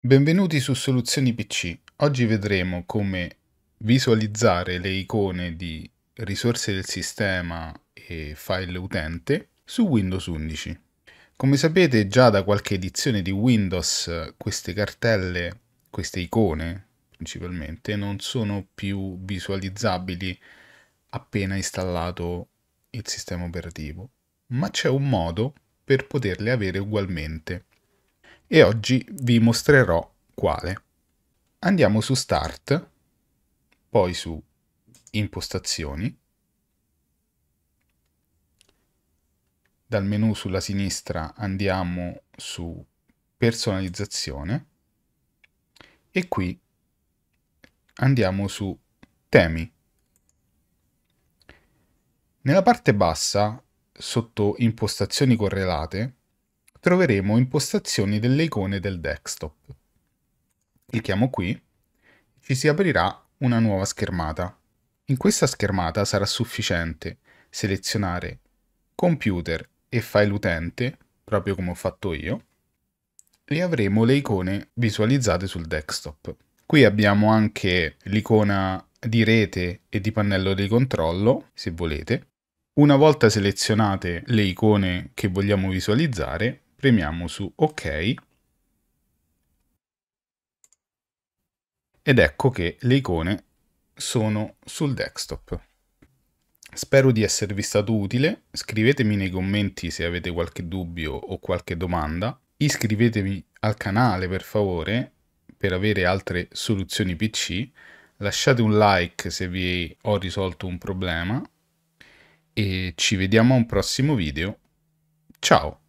Benvenuti su Soluzioni PC. Oggi vedremo come visualizzare le icone di risorse del sistema e file utente su Windows 11. Come sapete già da qualche edizione di Windows queste cartelle, queste icone principalmente, non sono più visualizzabili appena installato il sistema operativo ma c'è un modo per poterle avere ugualmente. E oggi vi mostrerò quale. Andiamo su Start, poi su Impostazioni, dal menu sulla sinistra andiamo su Personalizzazione e qui andiamo su Temi. Nella parte bassa sotto impostazioni correlate, troveremo impostazioni delle icone del desktop. Clicchiamo qui, ci si aprirà una nuova schermata. In questa schermata sarà sufficiente selezionare computer e file utente, proprio come ho fatto io, e avremo le icone visualizzate sul desktop. Qui abbiamo anche l'icona di rete e di pannello di controllo, se volete, una volta selezionate le icone che vogliamo visualizzare, premiamo su OK ed ecco che le icone sono sul desktop. Spero di esservi stato utile, scrivetemi nei commenti se avete qualche dubbio o qualche domanda, iscrivetevi al canale per favore per avere altre soluzioni PC, lasciate un like se vi ho risolto un problema e ci vediamo a un prossimo video. Ciao!